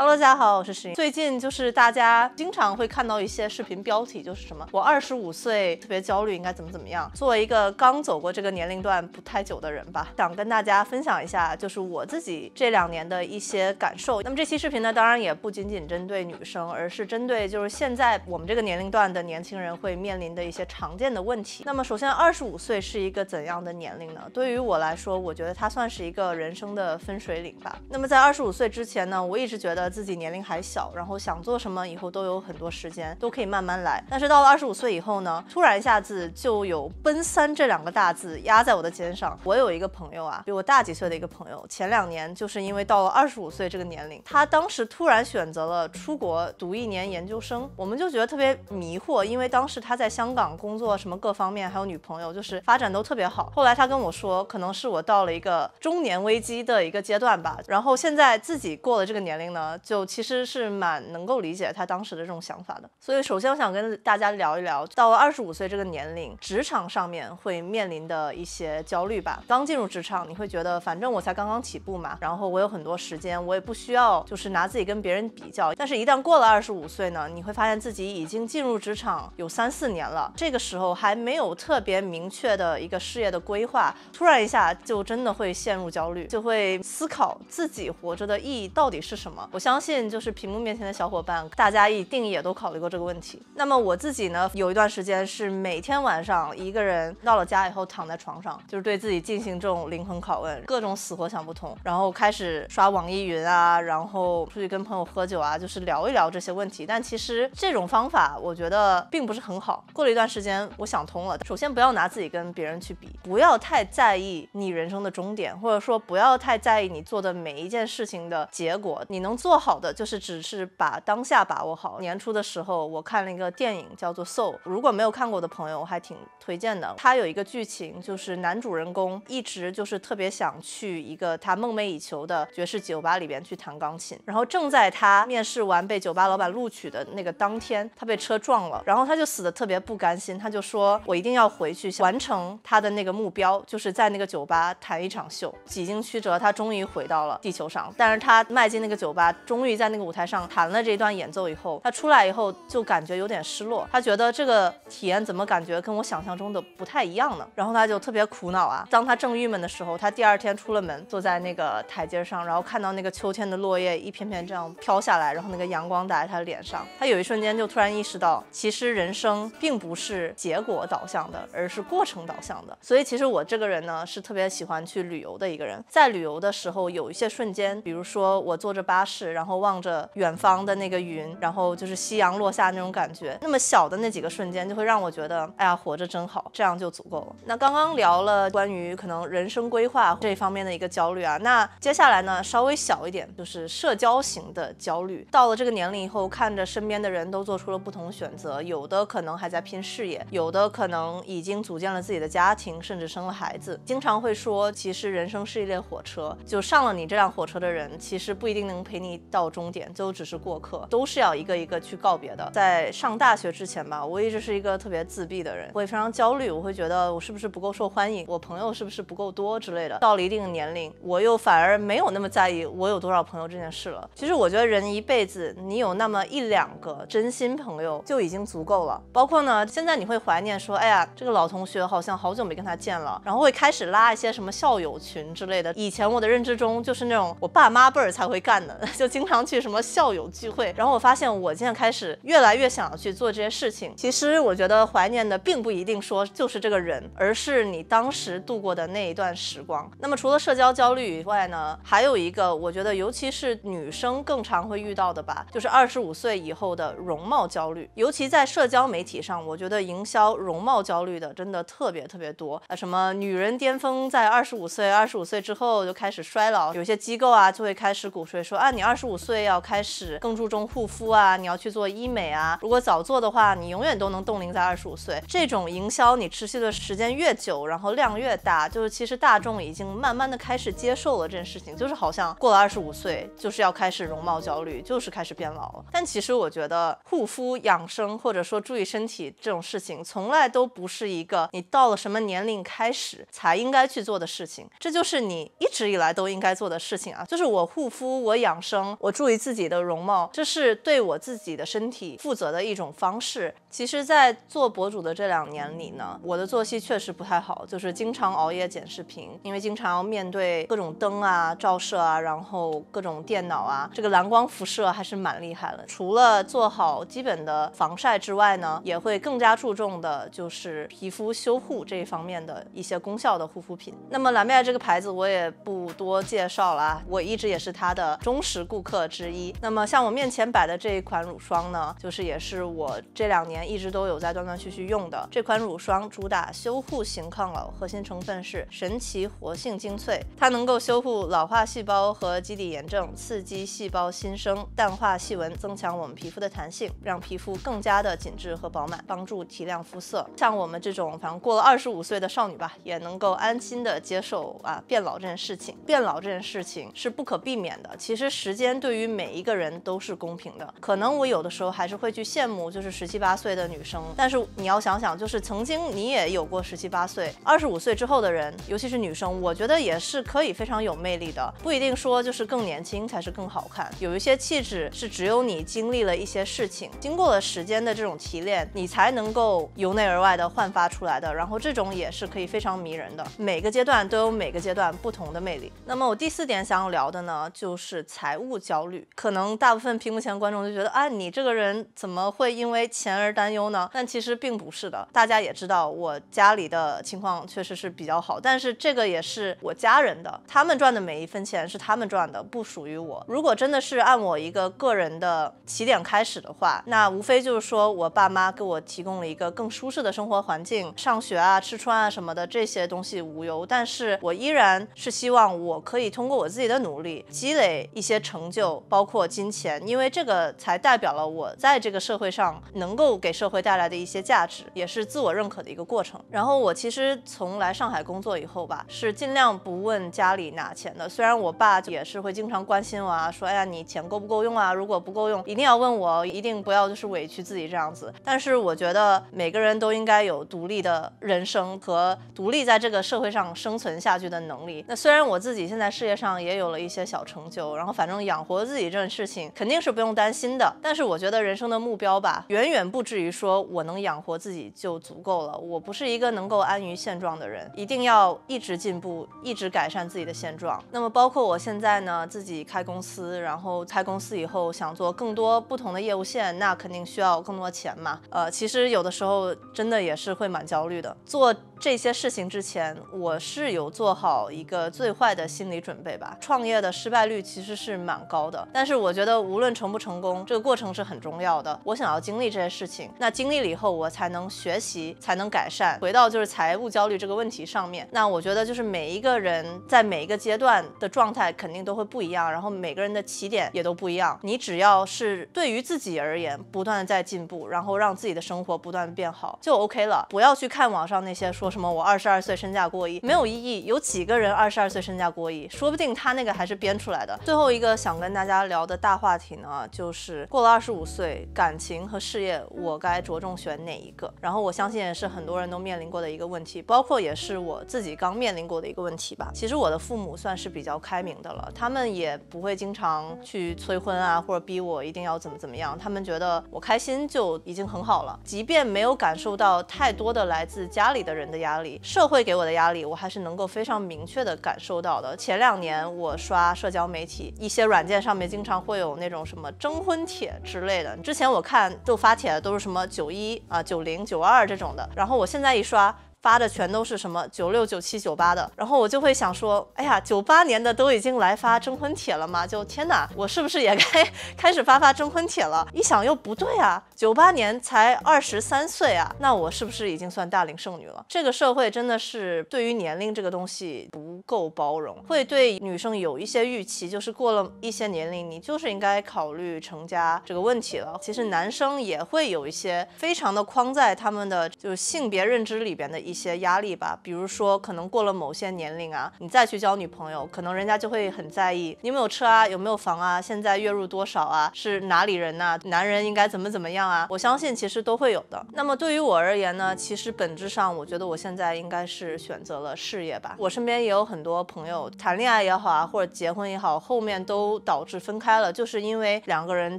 Hello，大家好，我是石英。最近就是大家经常会看到一些视频标题，就是什么我二十五岁特别焦虑，应该怎么怎么样。作为一个刚走过这个年龄段不太久的人吧，想跟大家分享一下，就是我自己这两年的一些感受。那么这期视频呢，当然也不仅仅针对女生，而是针对就是现在我们这个年龄段的年轻人会面临的一些常见的问题。那么首先，二十五岁是一个怎样的年龄呢？对于我来说，我觉得它算是一个人生的分水岭吧。那么在二十五岁之前呢，我一直觉得。自己年龄还小，然后想做什么，以后都有很多时间，都可以慢慢来。但是到了二十五岁以后呢，突然一下子就有“奔三”这两个大字压在我的肩上。我有一个朋友啊，比我大几岁的一个朋友，前两年就是因为到了二十五岁这个年龄，他当时突然选择了出国读一年研究生，我们就觉得特别迷惑，因为当时他在香港工作，什么各方面还有女朋友，就是发展都特别好。后来他跟我说，可能是我到了一个中年危机的一个阶段吧。然后现在自己过了这个年龄呢。呃，就其实是蛮能够理解他当时的这种想法的。所以，首先我想跟大家聊一聊，到了二十五岁这个年龄，职场上面会面临的一些焦虑吧。刚进入职场，你会觉得反正我才刚刚起步嘛，然后我有很多时间，我也不需要就是拿自己跟别人比较。但是，一旦过了二十五岁呢，你会发现自己已经进入职场有三四年了，这个时候还没有特别明确的一个事业的规划，突然一下就真的会陷入焦虑，就会思考自己活着的意义到底是什么。我相信就是屏幕面前的小伙伴，大家一定也都考虑过这个问题。那么我自己呢，有一段时间是每天晚上一个人到了家以后躺在床上，就是对自己进行这种灵魂拷问，各种死活想不通，然后开始刷网易云啊，然后出去跟朋友喝酒啊，就是聊一聊这些问题。但其实这种方法我觉得并不是很好。过了一段时间，我想通了，首先不要拿自己跟别人去比，不要太在意你人生的终点，或者说不要太在意你做的每一件事情的结果，你能做。做好的就是只是把当下把握好。年初的时候，我看了一个电影叫做《Soul》，如果没有看过的朋友，我还挺推荐的。它有一个剧情，就是男主人公一直就是特别想去一个他梦寐以求的爵士酒吧里边去弹钢琴。然后正在他面试完被酒吧老板录取的那个当天，他被车撞了，然后他就死的特别不甘心。他就说：“我一定要回去完成他的那个目标，就是在那个酒吧弹一场秀。”几经曲折，他终于回到了地球上，但是他迈进那个酒吧。终于在那个舞台上弹了这段演奏以后，他出来以后就感觉有点失落，他觉得这个体验怎么感觉跟我想象中的不太一样呢？然后他就特别苦恼啊。当他正郁闷的时候，他第二天出了门，坐在那个台阶上，然后看到那个秋天的落叶一片片这样飘下来，然后那个阳光打在他的脸上，他有一瞬间就突然意识到，其实人生并不是结果导向的，而是过程导向的。所以其实我这个人呢，是特别喜欢去旅游的一个人，在旅游的时候有一些瞬间，比如说我坐着巴士。然后望着远方的那个云，然后就是夕阳落下那种感觉，那么小的那几个瞬间，就会让我觉得，哎呀，活着真好，这样就足够了。那刚刚聊了关于可能人生规划这方面的一个焦虑啊，那接下来呢，稍微小一点就是社交型的焦虑。到了这个年龄以后，看着身边的人都做出了不同选择，有的可能还在拼事业，有的可能已经组建了自己的家庭，甚至生了孩子。经常会说，其实人生是一列火车，就上了你这辆火车的人，其实不一定能陪你。到终点就只是过客，都是要一个一个去告别的。在上大学之前吧，我一直是一个特别自闭的人，我也非常焦虑，我会觉得我是不是不够受欢迎，我朋友是不是不够多之类的。到了一定年龄，我又反而没有那么在意我有多少朋友这件事了。其实我觉得人一辈子，你有那么一两个真心朋友就已经足够了。包括呢，现在你会怀念说，哎呀，这个老同学好像好久没跟他见了，然后会开始拉一些什么校友群之类的。以前我的认知中就是那种我爸妈辈儿才会干的，就。经常去什么校友聚会，然后我发现我现在开始越来越想要去做这些事情。其实我觉得怀念的并不一定说就是这个人，而是你当时度过的那一段时光。那么除了社交焦虑以外呢，还有一个我觉得尤其是女生更常会遇到的吧，就是二十五岁以后的容貌焦虑。尤其在社交媒体上，我觉得营销容貌焦虑的真的特别特别多啊，什么女人巅峰在二十五岁，二十五岁之后就开始衰老，有些机构啊就会开始鼓吹说啊，你二。十五岁要开始更注重护肤啊，你要去做医美啊。如果早做的话，你永远都能冻龄在二十五岁。这种营销你持续的时间越久，然后量越大，就是其实大众已经慢慢的开始接受了这件事情，就是好像过了二十五岁就是要开始容貌焦虑，就是开始变老了。但其实我觉得护肤养生或者说注意身体这种事情，从来都不是一个你到了什么年龄开始才应该去做的事情，这就是你一直以来都应该做的事情啊。就是我护肤，我养生。我注意自己的容貌，这是对我自己的身体负责的一种方式。其实，在做博主的这两年里呢，我的作息确实不太好，就是经常熬夜剪视频，因为经常要面对各种灯啊、照射啊，然后各种电脑啊，这个蓝光辐射还是蛮厉害的。除了做好基本的防晒之外呢，也会更加注重的就是皮肤修护这一方面的一些功效的护肤品。那么蓝迈这个牌子我也不多介绍了，我一直也是它的忠实。顾客之一。那么像我面前摆的这一款乳霜呢，就是也是我这两年一直都有在断断续续用的这款乳霜，主打修护型抗老，核心成分是神奇活性精粹，它能够修复老化细胞和基底炎症，刺激细胞新生，淡化细纹，增强我们皮肤的弹性，让皮肤更加的紧致和饱满，帮助提亮肤色。像我们这种反正过了二十五岁的少女吧，也能够安心的接受啊变老这件事情，变老这件事情是不可避免的。其实实间对于每一个人都是公平的，可能我有的时候还是会去羡慕，就是十七八岁的女生。但是你要想想，就是曾经你也有过十七八岁，二十五岁之后的人，尤其是女生，我觉得也是可以非常有魅力的。不一定说就是更年轻才是更好看，有一些气质是只有你经历了一些事情，经过了时间的这种提炼，你才能够由内而外的焕发出来的。然后这种也是可以非常迷人的，每个阶段都有每个阶段不同的魅力。那么我第四点想要聊的呢，就是财务。不焦虑，可能大部分屏幕前观众就觉得啊，你这个人怎么会因为钱而担忧呢？但其实并不是的。大家也知道，我家里的情况确实是比较好，但是这个也是我家人的，他们赚的每一分钱是他们赚的，不属于我。如果真的是按我一个个人的起点开始的话，那无非就是说我爸妈给我提供了一个更舒适的生活环境，上学啊、吃穿啊什么的这些东西无忧，但是我依然是希望我可以通过我自己的努力积累一些成。成就包括金钱，因为这个才代表了我在这个社会上能够给社会带来的一些价值，也是自我认可的一个过程。然后我其实从来上海工作以后吧，是尽量不问家里拿钱的。虽然我爸也是会经常关心我啊，说哎呀你钱够不够用啊？如果不够用，一定要问我，一定不要就是委屈自己这样子。但是我觉得每个人都应该有独立的人生和独立在这个社会上生存下去的能力。那虽然我自己现在事业上也有了一些小成就，然后反正。养活自己这件事情肯定是不用担心的，但是我觉得人生的目标吧，远远不至于说我能养活自己就足够了。我不是一个能够安于现状的人，一定要一直进步，一直改善自己的现状。那么包括我现在呢，自己开公司，然后开公司以后想做更多不同的业务线，那肯定需要更多钱嘛。呃，其实有的时候真的也是会蛮焦虑的。做这些事情之前，我是有做好一个最坏的心理准备吧。创业的失败率其实是蛮。高的，但是我觉得无论成不成功，这个过程是很重要的。我想要经历这些事情，那经历了以后，我才能学习，才能改善。回到就是财务焦虑这个问题上面，那我觉得就是每一个人在每一个阶段的状态肯定都会不一样，然后每个人的起点也都不一样。你只要是对于自己而言，不断在进步，然后让自己的生活不断变好，就 OK 了。不要去看网上那些说什么我二十二岁身价过亿，没有意义。有几个人二十二岁身价过亿？说不定他那个还是编出来的。最后一个想。想跟大家聊的大话题呢，就是过了二十五岁，感情和事业，我该着重选哪一个？然后我相信也是很多人都面临过的一个问题，包括也是我自己刚面临过的一个问题吧。其实我的父母算是比较开明的了，他们也不会经常去催婚啊，或者逼我一定要怎么怎么样。他们觉得我开心就已经很好了，即便没有感受到太多的来自家里的人的压力，社会给我的压力，我还是能够非常明确地感受到的。前两年我刷社交媒体一些软。软件上面经常会有那种什么征婚帖之类的。之前我看就发帖的都是什么九一啊、九零、九二这种的，然后我现在一刷发的全都是什么九六、九七、九八的，然后我就会想说，哎呀，九八年的都已经来发征婚帖了吗？就天哪，我是不是也该开始发发征婚帖了？一想又不对啊，九八年才二十三岁啊，那我是不是已经算大龄剩女了？这个社会真的是对于年龄这个东西不。够包容，会对女生有一些预期，就是过了一些年龄，你就是应该考虑成家这个问题了。其实男生也会有一些非常的框在他们的就是性别认知里边的一些压力吧。比如说，可能过了某些年龄啊，你再去交女朋友，可能人家就会很在意你有没有车啊，有没有房啊，现在月入多少啊，是哪里人呐？男人应该怎么怎么样啊？我相信其实都会有的。那么对于我而言呢，其实本质上我觉得我现在应该是选择了事业吧。我身边也有很。很多朋友谈恋爱也好啊，或者结婚也好，后面都导致分开了，就是因为两个人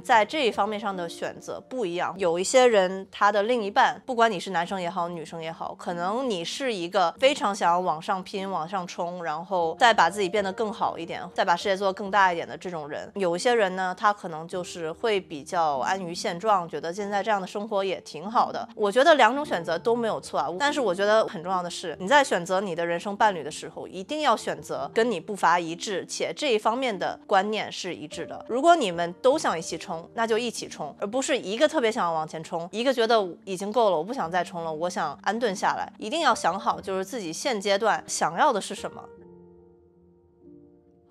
在这一方面上的选择不一样。有一些人他的另一半，不管你是男生也好，女生也好，可能你是一个非常想要往上拼、往上冲，然后再把自己变得更好一点，再把事业做更大一点的这种人。有一些人呢，他可能就是会比较安于现状，觉得现在这样的生活也挺好的。我觉得两种选择都没有错啊，但是我觉得很重要的是，你在选择你的人生伴侣的时候，一定要。要选择跟你步伐一致，且这一方面的观念是一致的。如果你们都想一起冲，那就一起冲，而不是一个特别想要往前冲，一个觉得已经够了，我不想再冲了，我想安顿下来。一定要想好，就是自己现阶段想要的是什么。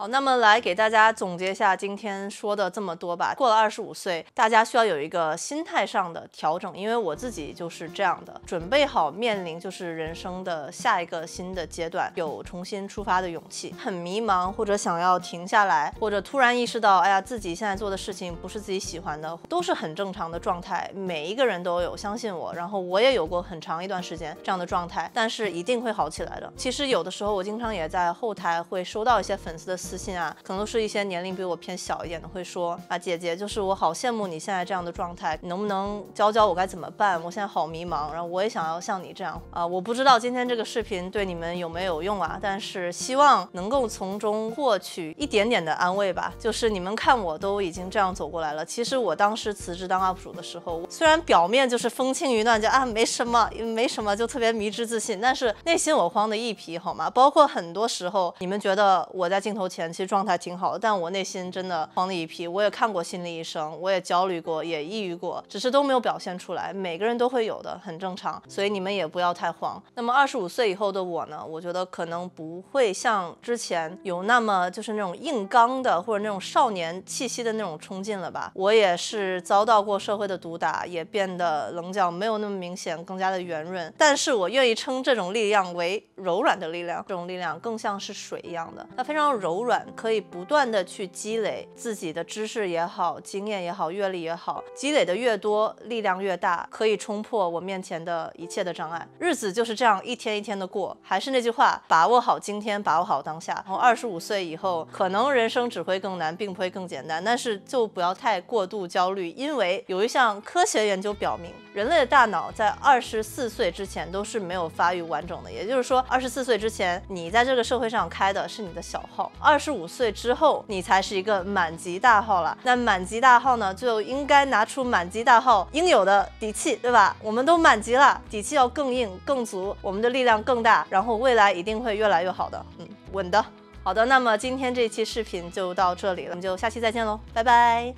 好，那么来给大家总结一下今天说的这么多吧。过了二十五岁，大家需要有一个心态上的调整，因为我自己就是这样的，准备好面临就是人生的下一个新的阶段，有重新出发的勇气。很迷茫，或者想要停下来，或者突然意识到，哎呀，自己现在做的事情不是自己喜欢的，都是很正常的状态。每一个人都有，相信我，然后我也有过很长一段时间这样的状态，但是一定会好起来的。其实有的时候，我经常也在后台会收到一些粉丝的。自信啊，可能都是一些年龄比我偏小一点的会说啊，姐姐，就是我好羡慕你现在这样的状态，你能不能教教我该怎么办？我现在好迷茫，然后我也想要像你这样啊，我不知道今天这个视频对你们有没有用啊，但是希望能够从中获取一点点的安慰吧。就是你们看，我都已经这样走过来了。其实我当时辞职当 UP 主的时候，虽然表面就是风轻云淡，就啊没什么，没什么，就特别迷之自信，但是内心我慌的一批，好吗？包括很多时候，你们觉得我在镜头前。前期状态挺好的，但我内心真的慌了一批。我也看过心理医生，我也焦虑过，也抑郁过，只是都没有表现出来。每个人都会有的，很正常，所以你们也不要太慌。那么二十五岁以后的我呢？我觉得可能不会像之前有那么就是那种硬刚的，或者那种少年气息的那种冲劲了吧。我也是遭到过社会的毒打，也变得棱角没有那么明显，更加的圆润。但是我愿意称这种力量为柔软的力量，这种力量更像是水一样的，它非常柔。软。可以不断的去积累自己的知识也好，经验也好，阅历也好，积累的越多，力量越大，可以冲破我面前的一切的障碍。日子就是这样一天一天的过，还是那句话，把握好今天，把握好当下。从二十五岁以后，可能人生只会更难，并不会更简单，但是就不要太过度焦虑，因为有一项科学研究表明，人类的大脑在二十四岁之前都是没有发育完整的，也就是说，二十四岁之前，你在这个社会上开的是你的小号。二二十五岁之后，你才是一个满级大号了。那满级大号呢，就应该拿出满级大号应有的底气，对吧？我们都满级了，底气要更硬、更足，我们的力量更大，然后未来一定会越来越好的。嗯，稳的，好的。那么今天这期视频就到这里了，我们就下期再见喽，拜拜。